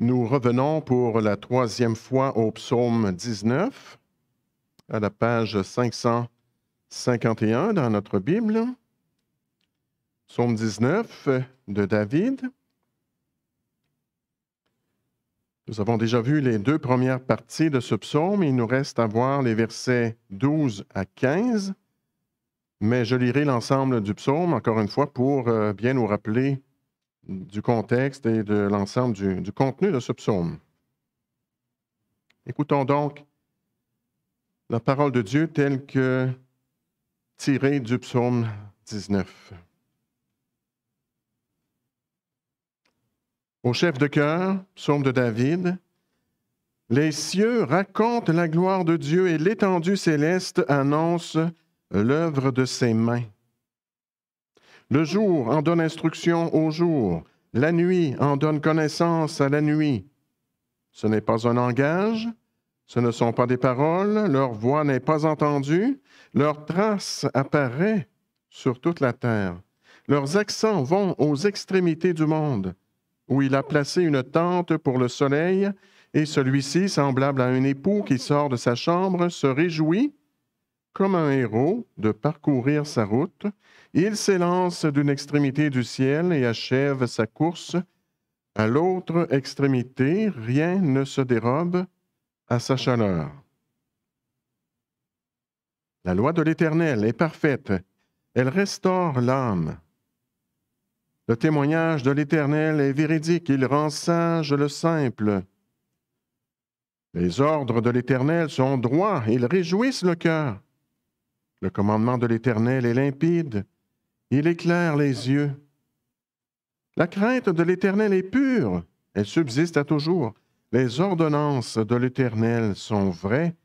Nous revenons pour la troisième fois au psaume 19, à la page 551 dans notre Bible. Psaume 19 de David. Nous avons déjà vu les deux premières parties de ce psaume. Il nous reste à voir les versets 12 à 15, mais je lirai l'ensemble du psaume encore une fois pour euh, bien nous rappeler du contexte et de l'ensemble du, contenu de ce psaume. Écoutons donc la parole de Dieu telle que tirée du psaume 19. Au chef de cœur, psaume de David, les cieux racontent la gloire de Dieu et l'étendue céleste annonce l'œuvre de ses mains. Le jour en donne instruction au jour, la nuit en donne connaissance à la nuit. Ce n'est pas un langage, ce ne sont pas des paroles, leur voix n'est pas entendue, leur trace apparaît sur toute la terre. Leurs accents vont aux extrémités du monde, où il a placé une tente pour le soleil, et celui-ci, semblable à un époux qui sort de sa chambre, se réjouit comme un héros, de parcourir sa route, il s'élance d'une extrémité du ciel et achève sa course. À l'autre extrémité, rien ne se dérobe à sa chaleur. La loi de l'Éternel est parfaite, elle restaure l'âme. Le témoignage de l'Éternel est véridique, il rend sage le simple. Les ordres de l'Éternel sont droits, ils réjouissent le cœur. Le commandement de l'Éternel est limpide, il éclaire les yeux. La crainte de l'Éternel est pure, elle subsiste à toujours. Les ordonnances de l'Éternel sont vraies,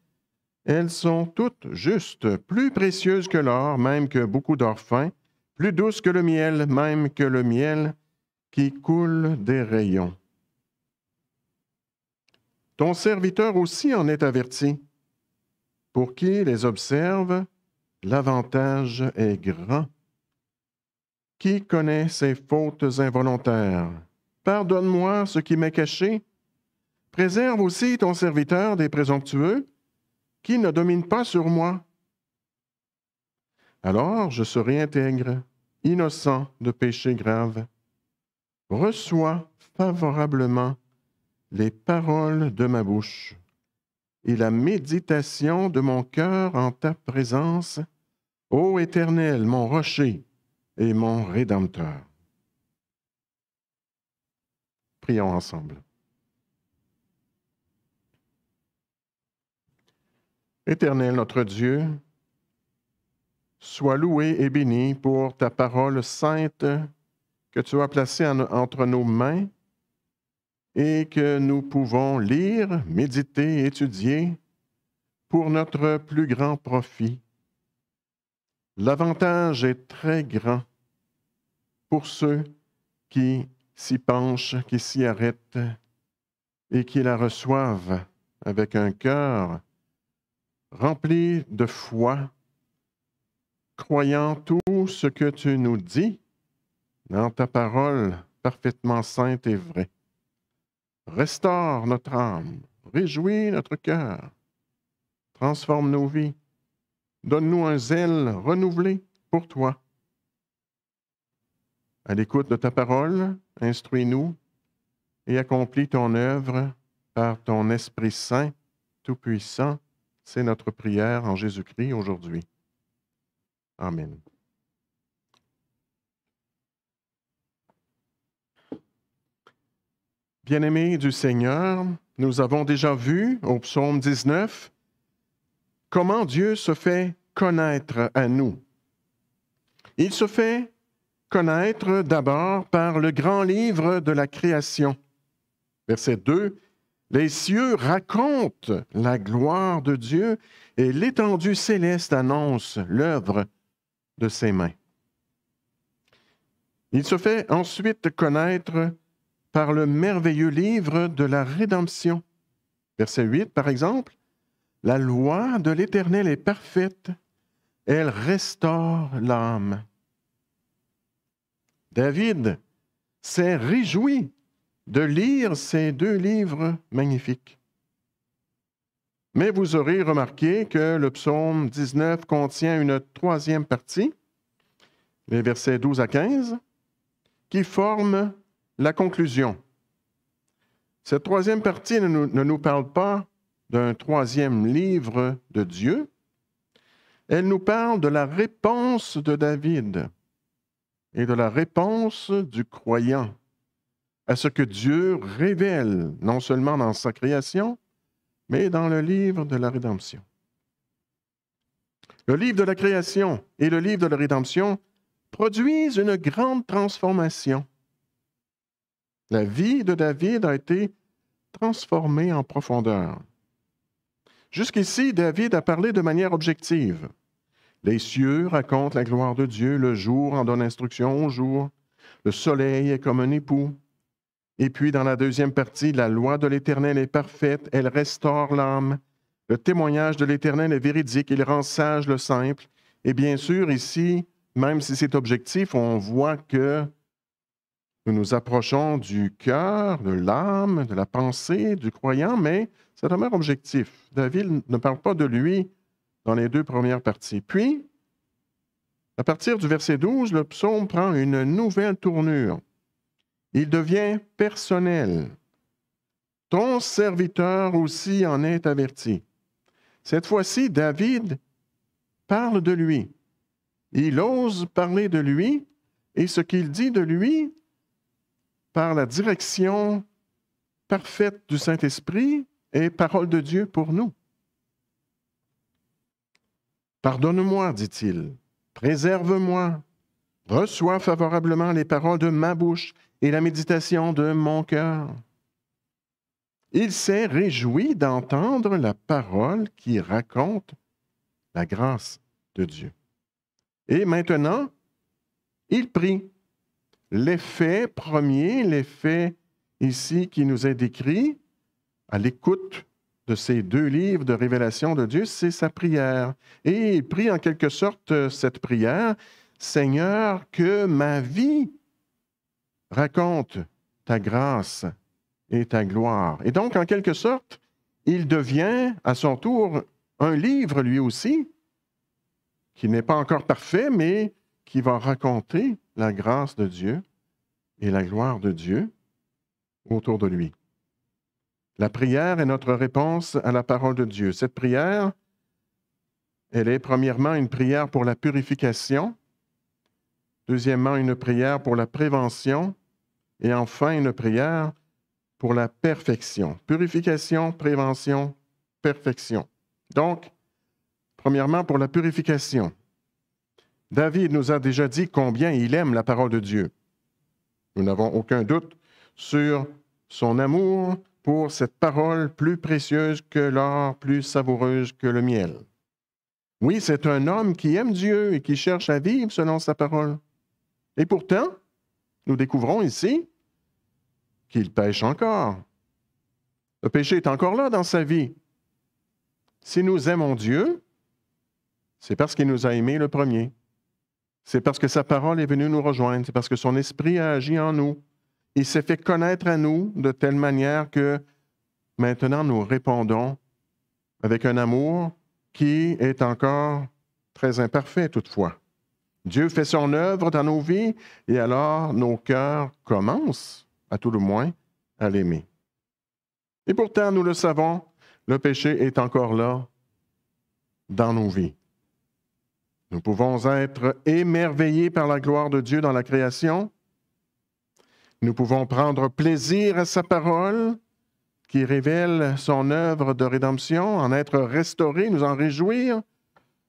elles sont toutes justes, plus précieuses que l'or, même que beaucoup d'or plus douces que le miel, même que le miel qui coule des rayons. Ton serviteur aussi en est averti, pour qui les observe l'avantage est grand. Qui connaît ses fautes involontaires? Pardonne-moi ce qui m'est caché. Préserve aussi ton serviteur des présomptueux, qui ne dominent pas sur moi. Alors je serai intègre, innocent de péchés graves. Reçois favorablement les paroles de ma bouche et la méditation de mon cœur en ta présence Ô Éternel, mon rocher et mon rédempteur. Prions ensemble. Éternel notre Dieu, sois loué et béni pour ta parole sainte que tu as placée entre nos mains et que nous pouvons lire, méditer, étudier pour notre plus grand profit L'avantage est très grand pour ceux qui s'y penchent, qui s'y arrêtent et qui la reçoivent avec un cœur rempli de foi, croyant tout ce que tu nous dis dans ta parole parfaitement sainte et vraie. Restaure notre âme, réjouis notre cœur, transforme nos vies, Donne-nous un zèle renouvelé pour toi. À l'écoute de ta parole, instruis-nous et accomplis ton œuvre par ton Esprit Saint, Tout-Puissant. C'est notre prière en Jésus-Christ aujourd'hui. Amen. Bien-aimés du Seigneur, nous avons déjà vu au psaume 19 comment Dieu se fait connaître à nous. Il se fait connaître d'abord par le grand livre de la création. Verset 2, Les cieux racontent la gloire de Dieu et l'étendue céleste annonce l'œuvre de ses mains. Il se fait ensuite connaître par le merveilleux livre de la rédemption. Verset 8, par exemple, la loi de l'Éternel est parfaite, elle restaure l'âme. David s'est réjoui de lire ces deux livres magnifiques. Mais vous aurez remarqué que le psaume 19 contient une troisième partie, les versets 12 à 15, qui forme la conclusion. Cette troisième partie ne nous, ne nous parle pas d'un troisième livre de Dieu, elle nous parle de la réponse de David et de la réponse du croyant à ce que Dieu révèle, non seulement dans sa création, mais dans le livre de la rédemption. Le livre de la création et le livre de la rédemption produisent une grande transformation. La vie de David a été transformée en profondeur. Jusqu'ici, David a parlé de manière objective. Les cieux racontent la gloire de Dieu, le jour en donne instruction au jour, le soleil est comme un époux. Et puis dans la deuxième partie, la loi de l'Éternel est parfaite, elle restaure l'âme. Le témoignage de l'Éternel est véridique, il rend sage le simple. Et bien sûr, ici, même si c'est objectif, on voit que nous nous approchons du cœur, de l'âme, de la pensée du croyant, mais c'est un meilleur objectif. David ne parle pas de lui dans les deux premières parties. Puis, à partir du verset 12, le psaume prend une nouvelle tournure. Il devient personnel. Ton serviteur aussi en est averti. Cette fois-ci, David parle de lui. Il ose parler de lui et ce qu'il dit de lui par la direction parfaite du Saint-Esprit et parole de Dieu pour nous. Pardonne-moi, dit-il, préserve-moi, reçois favorablement les paroles de ma bouche et la méditation de mon cœur. Il s'est réjoui d'entendre la parole qui raconte la grâce de Dieu. Et maintenant, il prie l'effet premier, l'effet ici qui nous est décrit à l'écoute de ces deux livres de révélation de Dieu, c'est sa prière. Et il prie en quelque sorte euh, cette prière, Seigneur, que ma vie raconte ta grâce et ta gloire. Et donc, en quelque sorte, il devient à son tour un livre lui aussi, qui n'est pas encore parfait, mais qui va raconter la grâce de Dieu et la gloire de Dieu autour de lui. La prière est notre réponse à la parole de Dieu. Cette prière, elle est premièrement une prière pour la purification, deuxièmement une prière pour la prévention et enfin une prière pour la perfection. Purification, prévention, perfection. Donc, premièrement pour la purification. David nous a déjà dit combien il aime la parole de Dieu. Nous n'avons aucun doute sur son amour pour cette parole plus précieuse que l'or, plus savoureuse que le miel. Oui, c'est un homme qui aime Dieu et qui cherche à vivre selon sa parole. Et pourtant, nous découvrons ici qu'il pêche encore. Le péché est encore là dans sa vie. Si nous aimons Dieu, c'est parce qu'il nous a aimés le premier. C'est parce que sa parole est venue nous rejoindre, c'est parce que son esprit a agi en nous. Il s'est fait connaître à nous de telle manière que maintenant nous répondons avec un amour qui est encore très imparfait toutefois. Dieu fait son œuvre dans nos vies et alors nos cœurs commencent, à tout le moins, à l'aimer. Et pourtant, nous le savons, le péché est encore là dans nos vies. Nous pouvons être émerveillés par la gloire de Dieu dans la création. Nous pouvons prendre plaisir à sa parole qui révèle son œuvre de rédemption, en être restaurés, nous en réjouir.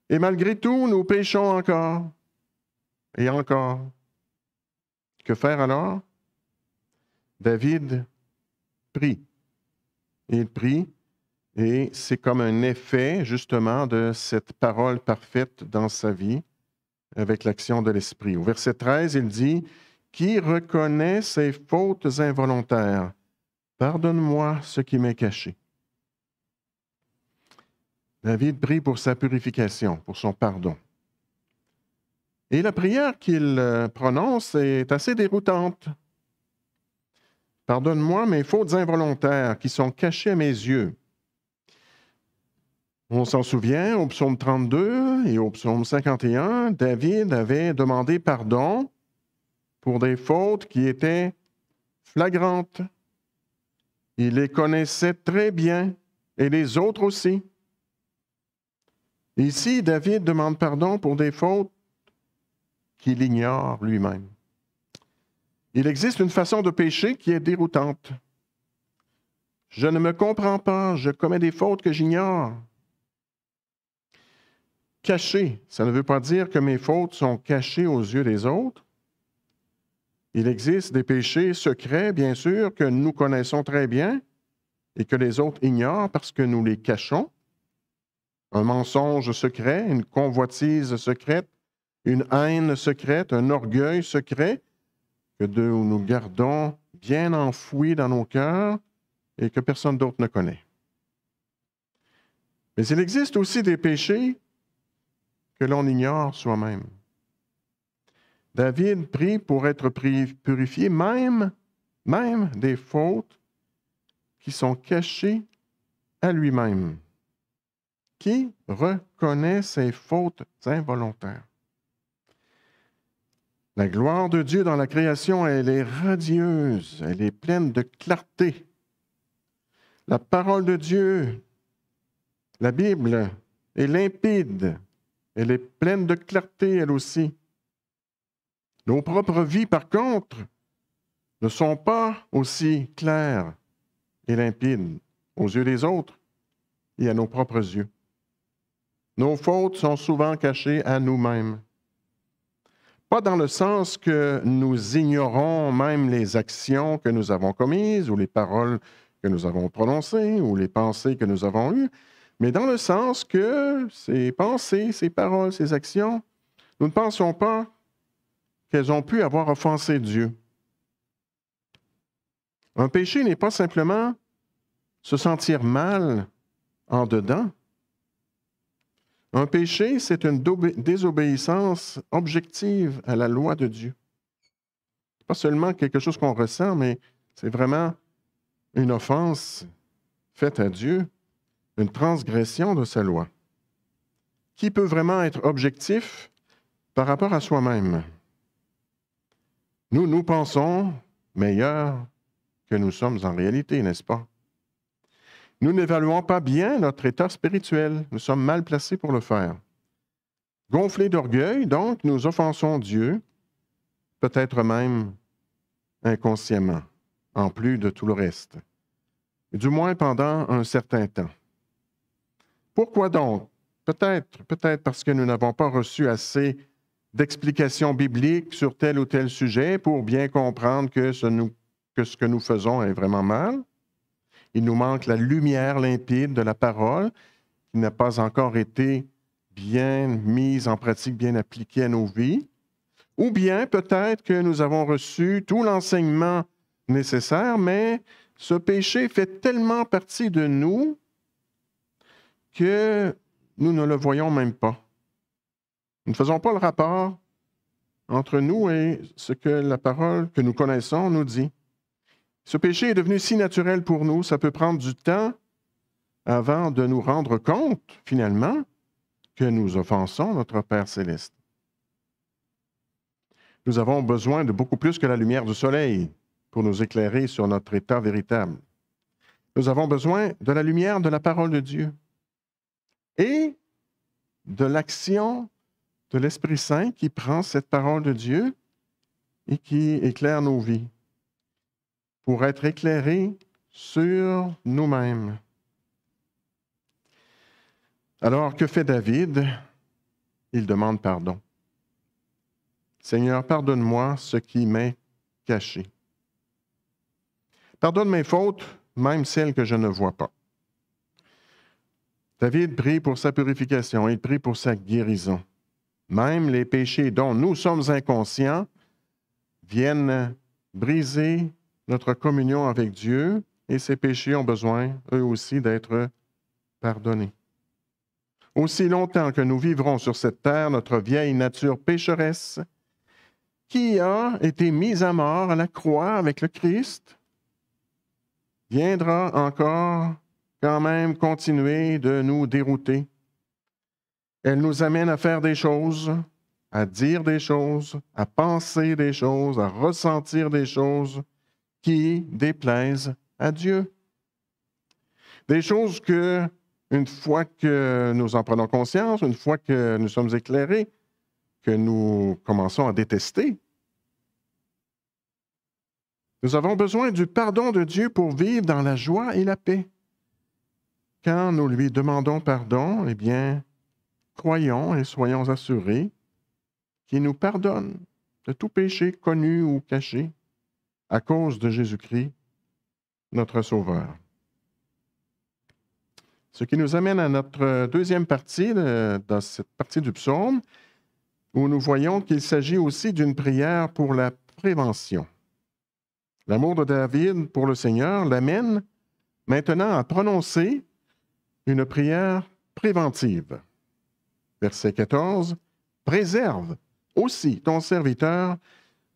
Et malgré tout, nous péchons encore et encore. Que faire alors? David prie. Il prie et c'est comme un effet, justement, de cette parole parfaite dans sa vie avec l'action de l'Esprit. Au verset 13, il dit Qui reconnaît ses fautes involontaires Pardonne-moi ce qui m'est caché. David prie pour sa purification, pour son pardon. Et la prière qu'il euh, prononce est assez déroutante. Pardonne-moi mes fautes involontaires qui sont cachées à mes yeux. On s'en souvient, au psaume 32 et au psaume 51, David avait demandé pardon pour des fautes qui étaient flagrantes. Il les connaissait très bien et les autres aussi. Ici, David demande pardon pour des fautes qu'il ignore lui-même. Il existe une façon de pécher qui est déroutante. Je ne me comprends pas, je commets des fautes que j'ignore caché. Ça ne veut pas dire que mes fautes sont cachées aux yeux des autres. Il existe des péchés secrets, bien sûr, que nous connaissons très bien et que les autres ignorent parce que nous les cachons. Un mensonge secret, une convoitise secrète, une haine secrète, un orgueil secret que nous gardons bien enfoui dans nos cœurs et que personne d'autre ne connaît. Mais il existe aussi des péchés l'on ignore soi-même. David prie pour être purifié même, même des fautes qui sont cachées à lui-même. Qui reconnaît ses fautes involontaires? La gloire de Dieu dans la création, elle est radieuse, elle est pleine de clarté. La parole de Dieu, la Bible, est limpide, elle est pleine de clarté, elle aussi. Nos propres vies, par contre, ne sont pas aussi claires et limpides aux yeux des autres et à nos propres yeux. Nos fautes sont souvent cachées à nous-mêmes. Pas dans le sens que nous ignorons même les actions que nous avons commises ou les paroles que nous avons prononcées ou les pensées que nous avons eues, mais dans le sens que ses pensées, ses paroles, ses actions, nous ne pensons pas qu'elles ont pu avoir offensé Dieu. Un péché n'est pas simplement se sentir mal en dedans. Un péché, c'est une désobéissance objective à la loi de Dieu. Pas seulement quelque chose qu'on ressent, mais c'est vraiment une offense faite à Dieu une transgression de sa loi. Qui peut vraiment être objectif par rapport à soi-même? Nous, nous pensons meilleurs que nous sommes en réalité, n'est-ce pas? Nous n'évaluons pas bien notre état spirituel. Nous sommes mal placés pour le faire. Gonflés d'orgueil, donc, nous offensons Dieu, peut-être même inconsciemment, en plus de tout le reste, du moins pendant un certain temps. Pourquoi donc? Peut-être, peut-être parce que nous n'avons pas reçu assez d'explications bibliques sur tel ou tel sujet pour bien comprendre que ce, que ce que nous faisons est vraiment mal. Il nous manque la lumière limpide de la parole qui n'a pas encore été bien mise en pratique, bien appliquée à nos vies. Ou bien peut-être que nous avons reçu tout l'enseignement nécessaire, mais ce péché fait tellement partie de nous que nous ne le voyons même pas. Nous ne faisons pas le rapport entre nous et ce que la parole que nous connaissons nous dit. Ce péché est devenu si naturel pour nous, ça peut prendre du temps avant de nous rendre compte, finalement, que nous offensons notre Père céleste. Nous avons besoin de beaucoup plus que la lumière du soleil pour nous éclairer sur notre état véritable. Nous avons besoin de la lumière de la parole de Dieu et de l'action de l'Esprit Saint qui prend cette parole de Dieu et qui éclaire nos vies pour être éclairés sur nous-mêmes. Alors, que fait David Il demande pardon. Seigneur, pardonne-moi ce qui m'est caché. Pardonne mes fautes, même celles que je ne vois pas. David prie pour sa purification, il prie pour sa guérison. Même les péchés dont nous sommes inconscients viennent briser notre communion avec Dieu et ces péchés ont besoin, eux aussi, d'être pardonnés. Aussi longtemps que nous vivrons sur cette terre, notre vieille nature pécheresse, qui a été mise à mort à la croix avec le Christ, viendra encore quand même continuer de nous dérouter. Elle nous amène à faire des choses, à dire des choses, à penser des choses, à ressentir des choses qui déplaisent à Dieu. Des choses que, une fois que nous en prenons conscience, une fois que nous sommes éclairés, que nous commençons à détester. Nous avons besoin du pardon de Dieu pour vivre dans la joie et la paix. Quand nous lui demandons pardon, eh bien, croyons et soyons assurés qu'il nous pardonne de tout péché connu ou caché à cause de Jésus-Christ, notre Sauveur. Ce qui nous amène à notre deuxième partie, de, dans cette partie du psaume, où nous voyons qu'il s'agit aussi d'une prière pour la prévention. L'amour de David pour le Seigneur l'amène maintenant à prononcer une prière préventive. Verset 14, Préserve aussi ton serviteur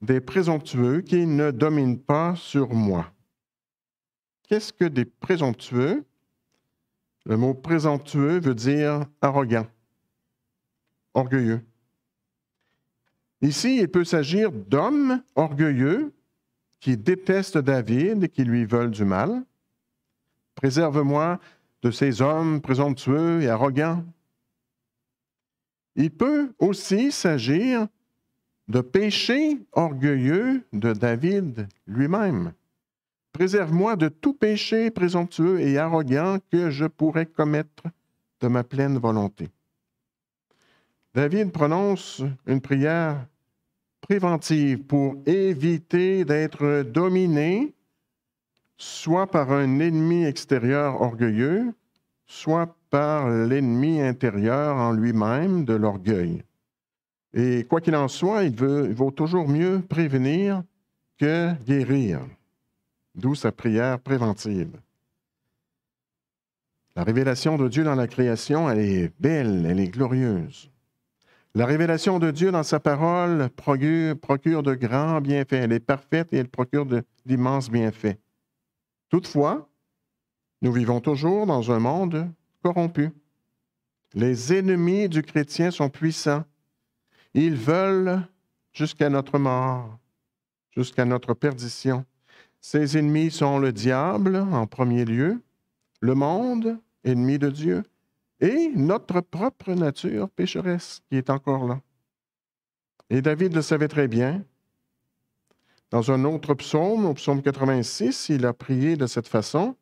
des présomptueux qui ne dominent pas sur moi. Qu'est-ce que des présomptueux? Le mot présomptueux veut dire arrogant, orgueilleux. Ici, il peut s'agir d'hommes orgueilleux qui détestent David et qui lui veulent du mal. Préserve-moi de ces hommes présomptueux et arrogants. Il peut aussi s'agir de péché orgueilleux de David lui-même. Préserve-moi de tout péché présomptueux et arrogant que je pourrais commettre de ma pleine volonté. David prononce une prière préventive pour éviter d'être dominé soit par un ennemi extérieur orgueilleux, soit par l'ennemi intérieur en lui-même de l'orgueil. Et quoi qu'il en soit, il, vaut toujours mieux prévenir que guérir, d'où sa prière préventive. La révélation de Dieu dans la création, elle est belle, elle est glorieuse. La révélation de Dieu dans sa parole procure de grands bienfaits. Elle est parfaite et elle procure d'immenses bienfaits. Toutefois, nous vivons toujours dans un monde corrompu. Les ennemis du chrétien sont puissants. Ils veulent jusqu'à notre mort, jusqu'à notre perdition. Ces ennemis sont le diable en premier lieu, le monde, ennemi de Dieu, et notre propre nature pécheresse qui est encore là. Et David le savait très bien, dans un autre psaume, au psaume 86, il a prié de cette façon.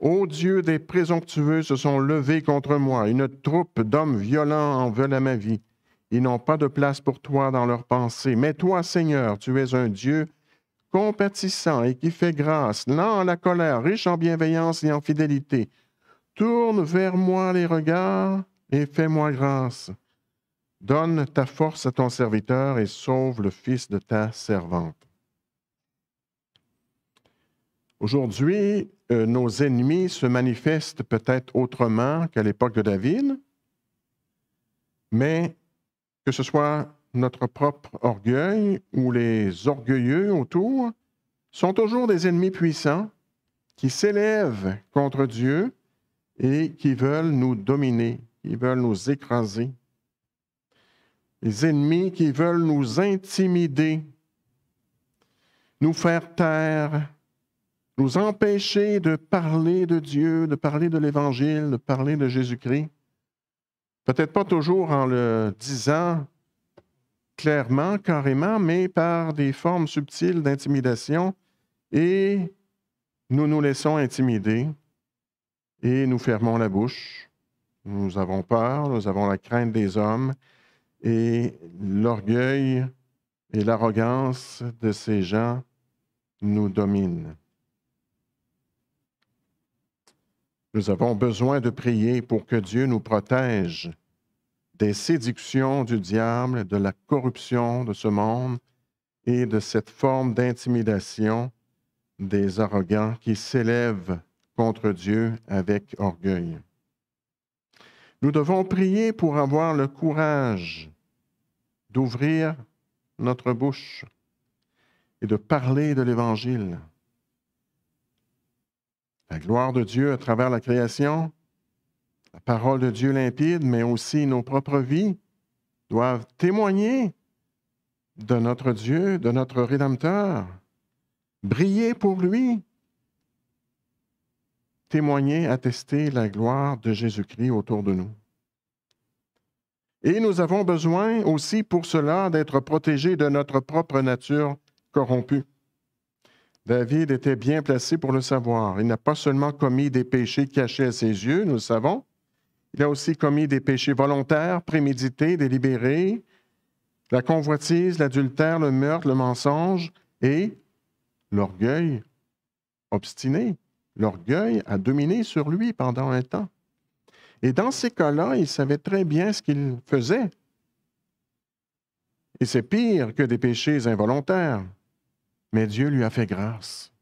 Ô Dieu, des présomptueux se sont levés contre moi, une troupe d'hommes violents en veulent à ma vie. Ils n'ont pas de place pour toi dans leurs pensées. Mais toi, Seigneur, tu es un Dieu compatissant et qui fait grâce, lent à la colère, riche en bienveillance et en fidélité. Tourne vers moi les regards et fais-moi grâce. Donne ta force à ton serviteur et sauve le fils de ta servante. Aujourd'hui, euh, nos ennemis se manifestent peut-être autrement qu'à l'époque de David, mais que ce soit notre propre orgueil ou les orgueilleux autour, sont toujours des ennemis puissants qui s'élèvent contre Dieu et qui veulent nous dominer, qui veulent nous écraser. Les ennemis qui veulent nous intimider, nous faire taire, nous empêcher de parler de Dieu, de parler de l'Évangile, de parler de Jésus-Christ. Peut-être pas toujours en le disant clairement, carrément, mais par des formes subtiles d'intimidation et nous nous laissons intimider et nous fermons la bouche. Nous avons peur, nous avons la crainte des hommes et l'orgueil et l'arrogance de ces gens nous dominent. Nous avons besoin de prier pour que Dieu nous protège des séductions du diable, de la corruption de ce monde et de cette forme d'intimidation des arrogants qui s'élèvent contre Dieu avec orgueil. Nous devons prier pour avoir le courage d'ouvrir notre bouche et de parler de l'Évangile. La gloire de Dieu à travers la création, la parole de Dieu limpide, mais aussi nos propres vies doivent témoigner de notre Dieu, de notre Rédempteur, briller pour lui, témoigner, attester la gloire de Jésus-Christ autour de nous. Et nous avons besoin aussi pour cela d'être protégés de notre propre nature corrompue. David était bien placé pour le savoir. Il n'a pas seulement commis des péchés cachés à ses yeux, nous le savons, il a aussi commis des péchés volontaires, prémédités, délibérés, la convoitise, l'adultère, le meurtre, le mensonge et l'orgueil obstiné. L'orgueil a dominé sur lui pendant un temps. Et dans ces cas-là, il savait très bien ce qu'il faisait. Et c'est pire que des péchés involontaires. Mais Dieu lui a fait grâce.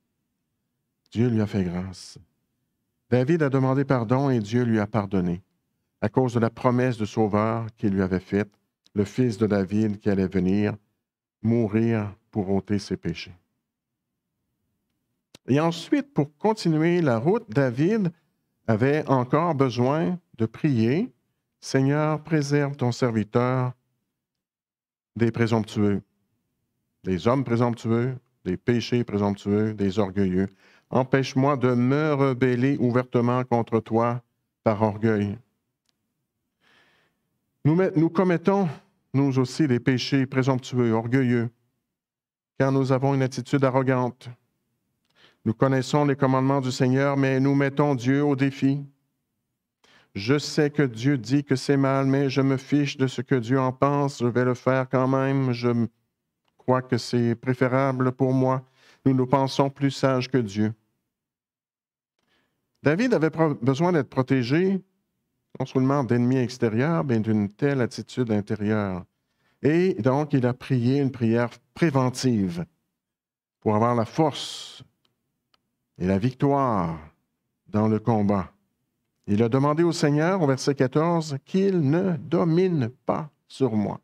Dieu lui a fait grâce. David a demandé pardon et Dieu lui a pardonné à cause de la promesse de sauveur qu'il lui avait faite, le fils de David qui allait venir mourir pour ôter ses péchés. Et ensuite, pour continuer la route, David avait encore besoin de prier, Seigneur, préserve ton serviteur des présomptueux, des hommes présomptueux, des péchés présomptueux, des orgueilleux. Empêche-moi de me rebeller ouvertement contre toi par orgueil. Nous, commettons, nous aussi, des péchés présomptueux, orgueilleux, car nous avons une attitude arrogante. Nous connaissons les commandements du Seigneur, mais nous mettons Dieu au défi. Je sais que Dieu dit que c'est mal, mais je me fiche de ce que Dieu en pense. Je vais le faire quand même. Je que c'est préférable pour moi, nous nous pensons plus sages que Dieu. David avait besoin d'être protégé non seulement d'ennemis extérieurs, mais d'une telle attitude intérieure. Et donc, il a prié une prière préventive pour avoir la force et la victoire dans le combat. Il a demandé au Seigneur, au verset 14, qu'il ne domine pas sur moi.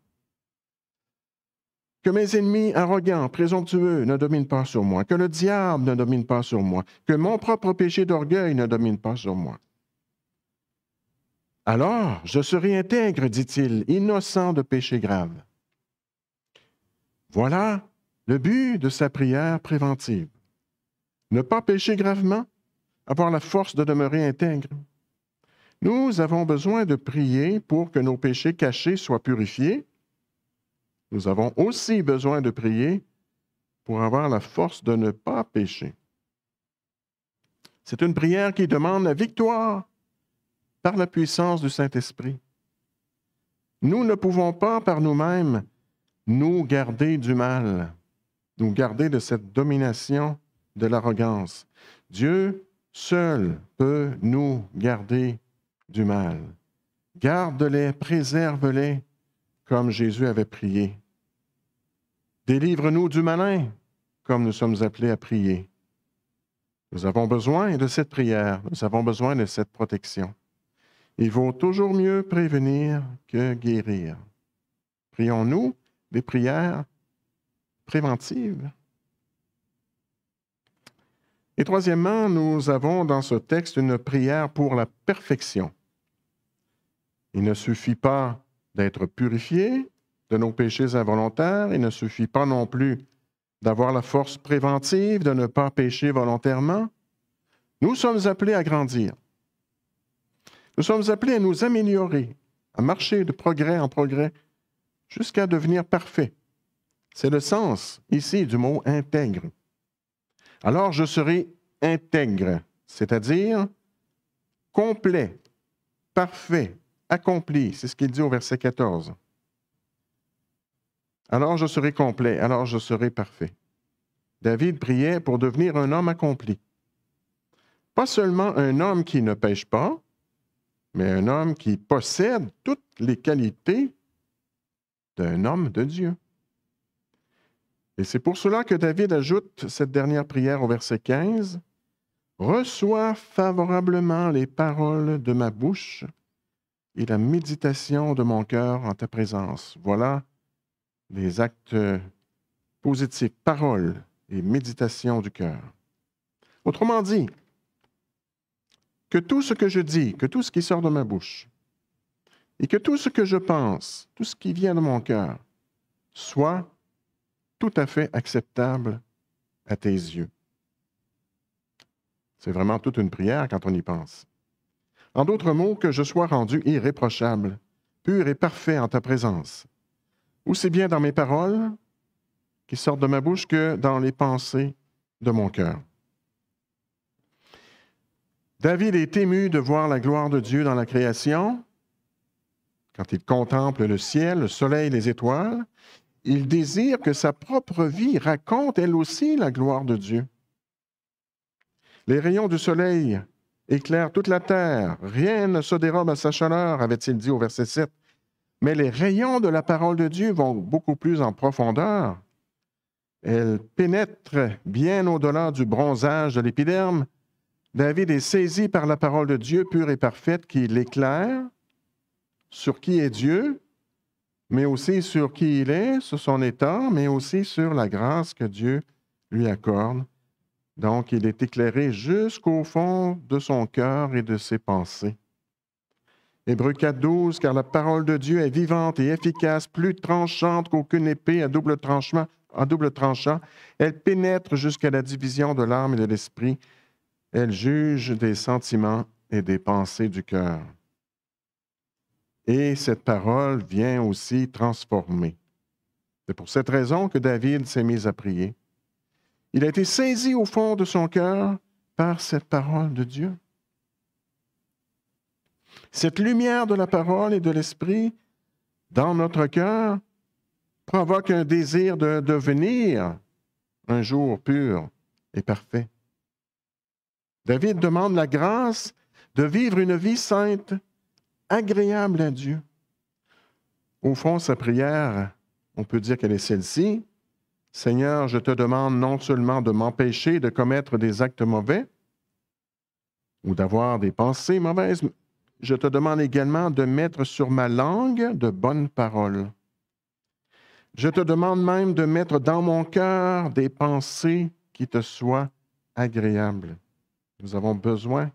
Que mes ennemis arrogants, présomptueux ne dominent pas sur moi, que le diable ne domine pas sur moi, que mon propre péché d'orgueil ne domine pas sur moi. Alors je serai intègre, dit-il, innocent de péché graves. Voilà le but de sa prière préventive. Ne pas pécher gravement, avoir la force de demeurer intègre. Nous avons besoin de prier pour que nos péchés cachés soient purifiés nous avons aussi besoin de prier pour avoir la force de ne pas pécher. C'est une prière qui demande la victoire par la puissance du Saint-Esprit. Nous ne pouvons pas par nous-mêmes nous garder du mal, nous garder de cette domination de l'arrogance. Dieu seul peut nous garder du mal. Garde-les, préserve-les, comme Jésus avait prié. Délivre-nous du malin, comme nous sommes appelés à prier. Nous avons besoin de cette prière, nous avons besoin de cette protection. Il vaut toujours mieux prévenir que guérir. Prions-nous des prières préventives. Et troisièmement, nous avons dans ce texte une prière pour la perfection. Il ne suffit pas d'être purifié, de nos péchés involontaires. Il ne suffit pas non plus d'avoir la force préventive, de ne pas pécher volontairement. Nous sommes appelés à grandir. Nous sommes appelés à nous améliorer, à marcher de progrès en progrès jusqu'à devenir parfait. C'est le sens ici du mot intègre. Alors je serai intègre, c'est-à-dire complet, parfait, accompli. C'est ce qu'il dit au verset 14 alors je serai complet, alors je serai parfait. David priait pour devenir un homme accompli. Pas seulement un homme qui ne pêche pas, mais un homme qui possède toutes les qualités d'un homme de Dieu. Et c'est pour cela que David ajoute cette dernière prière au verset 15. Reçois favorablement les paroles de ma bouche et la méditation de mon cœur en ta présence. Voilà les actes positifs, paroles et méditations du cœur. Autrement dit, que tout ce que je dis, que tout ce qui sort de ma bouche, et que tout ce que je pense, tout ce qui vient de mon cœur, soit tout à fait acceptable à tes yeux. C'est vraiment toute une prière quand on y pense. En d'autres mots, que je sois rendu irréprochable, pur et parfait en ta présence, aussi bien dans mes paroles qui sortent de ma bouche que dans les pensées de mon cœur. David est ému de voir la gloire de Dieu dans la création. Quand il contemple le ciel, le soleil, les étoiles, il désire que sa propre vie raconte elle aussi la gloire de Dieu. Les rayons du soleil éclairent toute la terre, rien ne se dérobe à sa chaleur, avait-il dit au verset 7. Mais les rayons de la parole de Dieu vont beaucoup plus en profondeur. Elles pénètrent bien au-delà du bronzage de l'épiderme. David est saisi par la parole de Dieu pure et parfaite qui l'éclaire sur qui est Dieu, mais aussi sur qui il est, sur son état, mais aussi sur la grâce que Dieu lui accorde. Donc, il est éclairé jusqu'au fond de son cœur et de ses pensées. Hébreu 4, 12, car la parole de Dieu est vivante et efficace, plus tranchante qu'aucune épée à double double tranchant. Elle pénètre jusqu'à la division de l'âme et de l'esprit. Elle juge des sentiments et des pensées du cœur. Et cette parole vient aussi transformer. C'est pour cette raison que David s'est mis à prier. Il a été saisi au fond de son cœur par cette parole de Dieu. Cette lumière de la parole et de l'esprit dans notre cœur provoque un désir de devenir un jour pur et parfait. David demande la grâce de vivre une vie sainte, agréable à Dieu. Au fond, sa prière, on peut dire qu'elle est celle-ci. Seigneur, je te demande non seulement de m'empêcher de commettre des actes mauvais ou d'avoir des pensées mauvaises, je te demande également de mettre sur ma langue de bonnes paroles. Je te demande même de mettre dans mon cœur des pensées qui te soient agréables. Nous avons besoin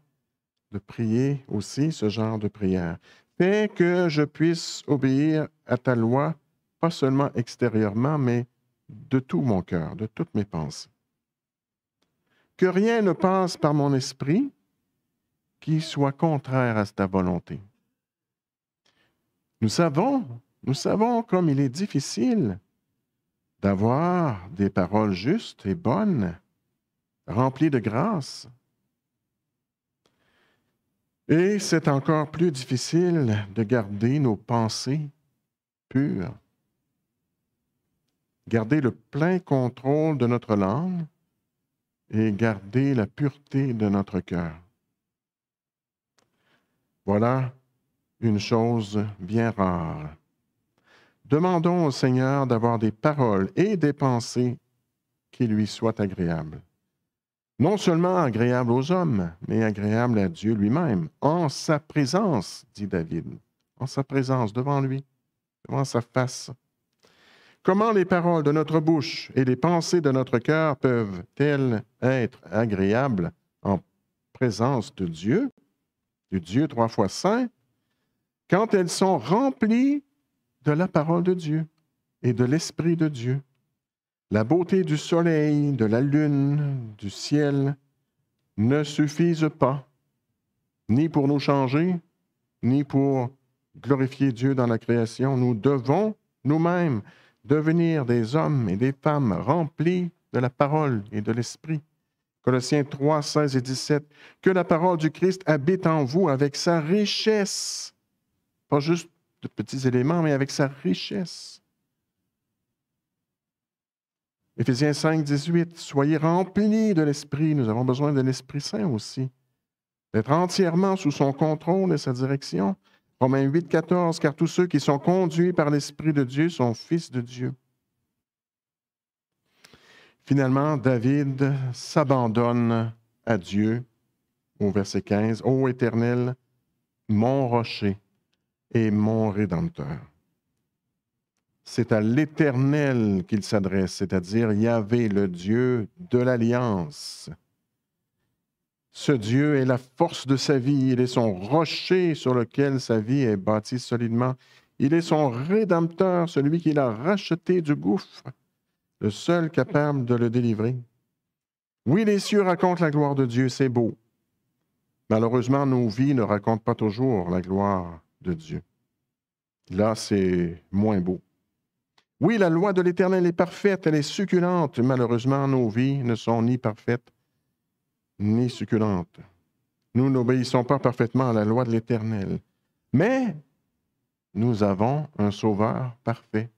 de prier aussi ce genre de prière. Fais que je puisse obéir à ta loi, pas seulement extérieurement, mais de tout mon cœur, de toutes mes pensées. Que rien ne passe par mon esprit, qui soit contraire à ta volonté. Nous savons, nous savons comme il est difficile d'avoir des paroles justes et bonnes, remplies de grâce. Et c'est encore plus difficile de garder nos pensées pures, garder le plein contrôle de notre langue et garder la pureté de notre cœur. Voilà une chose bien rare. Demandons au Seigneur d'avoir des paroles et des pensées qui lui soient agréables. Non seulement agréables aux hommes, mais agréables à Dieu lui-même, en sa présence, dit David, en sa présence, devant lui, devant sa face. Comment les paroles de notre bouche et les pensées de notre cœur peuvent-elles être agréables en présence de Dieu? Dieu, trois fois saint, quand elles sont remplies de la parole de Dieu et de l'Esprit de Dieu. La beauté du soleil, de la lune, du ciel ne suffisent pas, ni pour nous changer, ni pour glorifier Dieu dans la création. Nous devons nous-mêmes devenir des hommes et des femmes remplis de la parole et de l'Esprit. Colossiens 3, 16 et 17, que la parole du Christ habite en vous avec sa richesse, pas juste de petits éléments, mais avec sa richesse. Éphésiens 5, 18, soyez remplis de l'Esprit. Nous avons besoin de l'Esprit Saint aussi, d'être entièrement sous son contrôle et sa direction. Romains 8, 14, car tous ceux qui sont conduits par l'Esprit de Dieu sont fils de Dieu. Finalement, David s'abandonne à Dieu au verset 15. Ô Éternel, mon rocher et mon rédempteur. C'est à l'Éternel qu'il s'adresse, c'est-à-dire Yahvé, le Dieu de l'Alliance. Ce Dieu est la force de sa vie, il est son rocher sur lequel sa vie est bâtie solidement, il est son rédempteur, celui qui l'a racheté du gouffre le seul capable de le délivrer. Oui, les cieux racontent la gloire de Dieu, c'est beau. Malheureusement, nos vies ne racontent pas toujours la gloire de Dieu. Là, c'est moins beau. Oui, la loi de l'Éternel est parfaite, elle est succulente. Malheureusement, nos vies ne sont ni parfaites ni succulentes. Nous n'obéissons pas parfaitement à la loi de l'Éternel. Mais nous avons un Sauveur parfait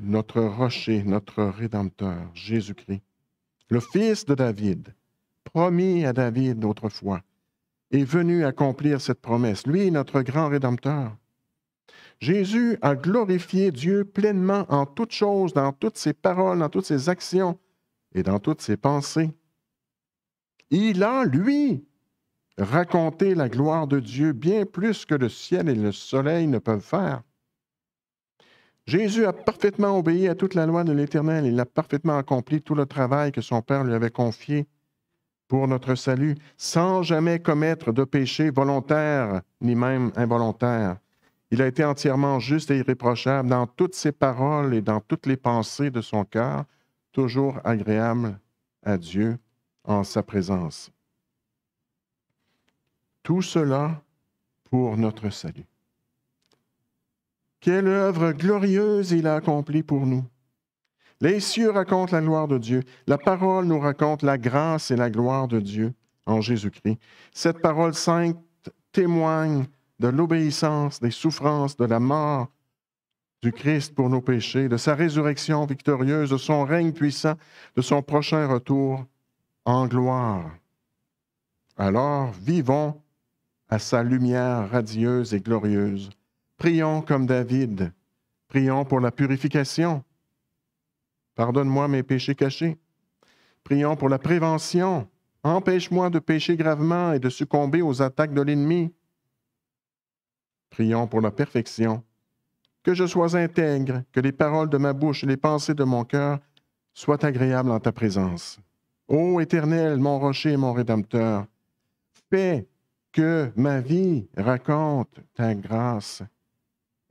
notre rocher, notre rédempteur, Jésus-Christ, le fils de David, promis à David autrefois, est venu accomplir cette promesse, lui, notre grand rédempteur. Jésus a glorifié Dieu pleinement en toutes choses, dans toutes ses paroles, dans toutes ses actions et dans toutes ses pensées. Il a, lui, raconté la gloire de Dieu bien plus que le ciel et le soleil ne peuvent faire. Jésus a parfaitement obéi à toute la loi de l'Éternel. Il a parfaitement accompli tout le travail que son Père lui avait confié pour notre salut, sans jamais commettre de péché volontaire, ni même involontaire. Il a été entièrement juste et irréprochable dans toutes ses paroles et dans toutes les pensées de son cœur, toujours agréable à Dieu en sa présence. Tout cela pour notre salut. Quelle œuvre glorieuse il a accomplie pour nous. Les cieux racontent la gloire de Dieu. La parole nous raconte la grâce et la gloire de Dieu en Jésus-Christ. Cette parole sainte témoigne de l'obéissance, des souffrances, de la mort du Christ pour nos péchés, de sa résurrection victorieuse, de son règne puissant, de son prochain retour en gloire. Alors vivons à sa lumière radieuse et glorieuse Prions comme David. Prions pour la purification. Pardonne-moi mes péchés cachés. Prions pour la prévention. Empêche-moi de pécher gravement et de succomber aux attaques de l'ennemi. Prions pour la perfection. Que je sois intègre, que les paroles de ma bouche et les pensées de mon cœur soient agréables en ta présence. Ô Éternel, mon rocher et mon rédempteur, fais que ma vie raconte ta grâce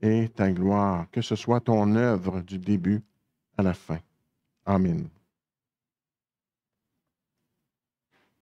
et ta gloire, que ce soit ton œuvre du début à la fin. Amen.